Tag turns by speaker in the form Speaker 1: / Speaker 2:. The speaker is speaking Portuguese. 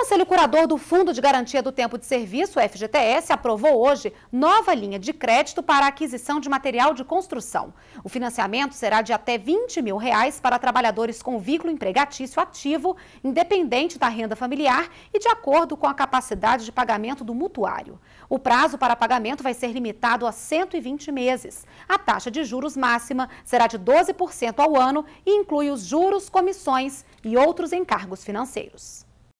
Speaker 1: Conselho Curador do Fundo de Garantia do Tempo de Serviço, FGTS, aprovou hoje nova linha de crédito para aquisição de material de construção. O financiamento será de até 20 mil reais para trabalhadores com vínculo empregatício ativo, independente da renda familiar e de acordo com a capacidade de pagamento do mutuário. O prazo para pagamento vai ser limitado a 120 meses. A taxa de juros máxima será de 12% ao ano e inclui os juros, comissões e outros encargos financeiros.